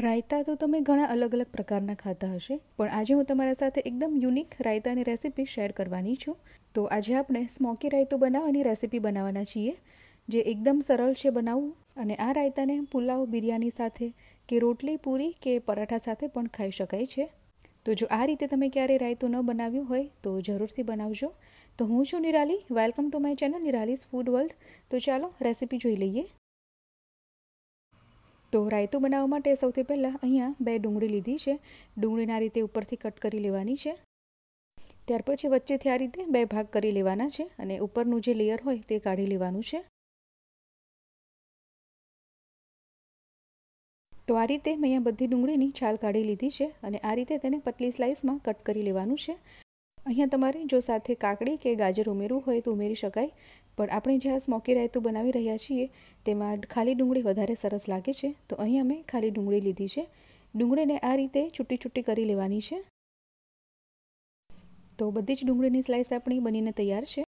રાયતા તો તમે ઘણા અલગ અલગ પ્રકારના ખાતા હશે પણ આજે હું તમારા સાથે એકદમ યુનિક રાયતાની રેસીપી શેર કરવાની છું તો આજે આપણે સ્મોકી રાયતો બનાવવાની રેસીપી બનાવવાના છીએ જે એકદમ સરળ છે બનાવવું અને આ રાયતાને પુલાવ બિરયાની સાથે કે રોટલી પૂરી કે પરાઠા સાથે પણ ખાઈ શકાય છે તો જો આ રીતે તમે ક્યારેય રાયતું ન બનાવ્યું હોય તો જરૂરથી બનાવજો તો હું છું Nirali welcome to my channel Nirali's food world તો ચાલો રેસીપી જોઈ લઈએ તો રાયતું બનાવવા માટે સૌથી પહેલાં અહીંયા બે ડુંગળી લીધી છે ડુંગળીના રીતે ઉપરથી કટ કરી લેવાની છે ત્યાર પછી વચ્ચેથી આ રીતે બે ભાગ કરી લેવાના છે અને ઉપરનું જે લેયર હોય તે કાઢી લેવાનું છે તો આ રીતે મેં અહીંયા બધી ડુંગળીની છાલ કાઢી લીધી છે અને આ રીતે તેને પતલી સ્લાઇસમાં કટ કરી લેવાનું છે અહીંયા તમારે જો સાથે કાકડી કે ગાજર ઉમેરવું હોય તો ઉમેરી શકાય પણ આપણે જ્યાં સ્મોકી રાયતું બનાવી રહ્યા છીએ તેમાં ખાલી ડુંગળી વધારે સરસ લાગે છે તો અહીંયા અમે ખાલી ડુંગળી લીધી છે ડુંગળીને આ રીતે છૂટી છૂટી કરી લેવાની છે તો બધી જ ડુંગળીની સ્લાઇસ આપણી બનીને તૈયાર છે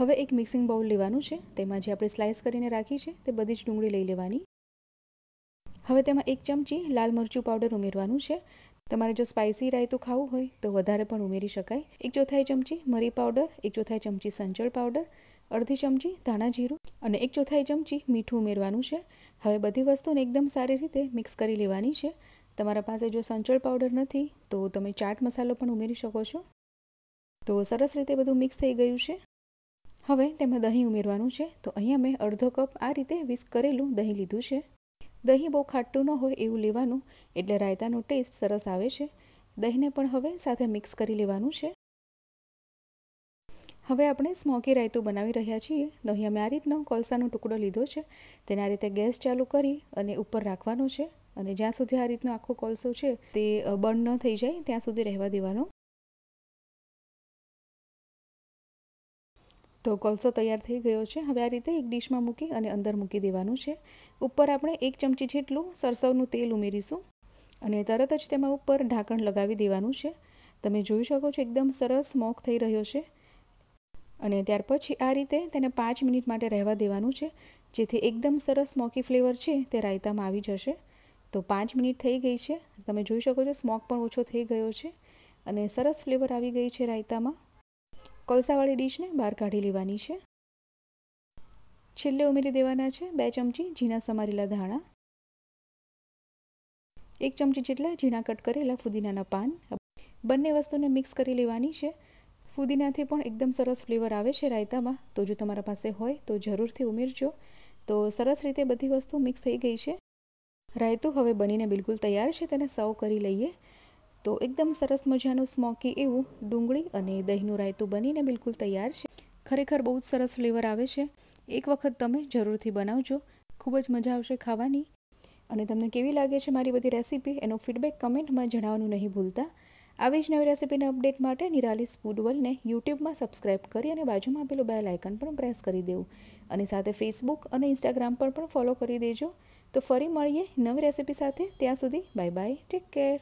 હવે એક મિક્સિંગ બાઉલ લેવાનું છે તેમાં જે આપણે સ્લાઇસ કરીને રાખી છે તે બધી જ ડુંગળી લઈ લેવાની હવે તેમાં એક ચમચી લાલ મરચું પાવડર ઉમેરવાનું છે તમારે જો સ્પાઇસી રાયતું ખાવું હોય તો વધારે પણ ઉમેરી શકાય એક ચોથાઈ ચમચી મરી પાવડર એક ચોથાઈ ચમચી સંચળ પાવડર અડધી ચમચી ધાણા જીરું અને એક ચોથાઈ ચમચી મીઠું ઉમેરવાનું છે હવે બધી વસ્તુને એકદમ સારી રીતે મિક્સ કરી લેવાની છે તમારા પાસે જો સંચળ પાવડર નથી તો તમે ચાટ મસાલો પણ ઉમેરી શકો છો તો સરસ રીતે બધું મિક્સ થઈ ગયું છે હવે તેમાં દહીં ઉમેરવાનું છે તો અહીંયા મેં અડધો કપ આ રીતે વિસ્ક કરેલું દહીં લીધું છે દહીં બહુ ખાટું ન હોય એવું લેવાનું એટલે રાયતાનો ટેસ્ટ સરસ આવે છે દહીંને પણ હવે સાથે મિક્સ કરી લેવાનું છે હવે આપણે સ્મોકી રાયતું બનાવી રહ્યા છીએ દહીં અમે આ રીતનો કોલસાનો ટુકડો લીધો છે તેને આ રીતે ગેસ ચાલુ કરી અને ઉપર રાખવાનો છે અને જ્યાં સુધી આ રીતનો આખો કોલસો છે તે બર્ન ન થઈ જાય ત્યાં સુધી રહેવા દેવાનો તો કોલસો તૈયાર થઈ ગયો છે હવે આ રીતે એક ડીશમાં મૂકી અને અંદર મૂકી દેવાનું છે ઉપર આપણે એક ચમચી જેટલું સરસવનું તેલ ઉમેરીશું અને તરત જ તેમાં ઉપર ઢાંકણ લગાવી દેવાનું છે તમે જોઈ શકો છો એકદમ સરસ સ્મોક થઈ રહ્યો છે અને ત્યાર પછી આ રીતે તેને પાંચ મિનિટ માટે રહેવા દેવાનું છે જેથી એકદમ સરસ સ્મોકી ફ્લેવર છે તે રાયતામાં આવી જશે તો પાંચ મિનિટ થઈ ગઈ છે તમે જોઈ શકો છો સ્મોક પણ ઓછો થઈ ગયો છે અને સરસ ફ્લેવર આવી ગઈ છે રાયતામાં કોલસાવાળી ડીશને બહાર કાઢી લેવાની છે છેલ્લે ઉમેરી દેવાના છે બે ચમચી ઝીણા સમારેલા ધાણા એક ચમચી જેટલા ઝીણા કટ કરેલા ફુદીનાના પાન બંને વસ્તુને મિક્સ કરી લેવાની છે ફુદીનાથી પણ એકદમ સરસ ફ્લેવર આવે છે રાયતામાં તો જો તમારા પાસે હોય તો જરૂરથી ઉમેરજો તો સરસ રીતે બધી વસ્તુ મિક્સ થઈ ગઈ છે રાયતું હવે બનીને બિલકુલ તૈયાર છે તેને સર્વ કરી લઈએ તો એકદમ સરસ મજાનું સ્મોકી એવું ડુંગળી અને દહીંનું રાયતું બનીને બિલકુલ તૈયાર છે ખરેખર બહુ જ સરસ ફ્લેવર આવે છે એક વખત તમે જરૂરથી બનાવજો ખૂબ જ મજા આવશે ખાવાની અને તમને કેવી લાગે છે મારી બધી રેસીપી એનો ફીડબેક કમેન્ટમાં જણાવવાનું નહીં ભૂલતા આવી જ નવી રેસીપીને અપડેટ માટે નિરાલિસ ફૂડ યુટ્યુબમાં સબસ્ક્રાઇબ કરી અને બાજુમાં આપેલું બે આઇકન પણ પ્રેસ કરી દેવું અને સાથે ફેસબુક અને ઇન્સ્ટાગ્રામ પર પણ ફોલો કરી દેજો તો ફરી મળીએ નવી રેસીપી સાથે ત્યાં સુધી બાય બાય ટેક કેર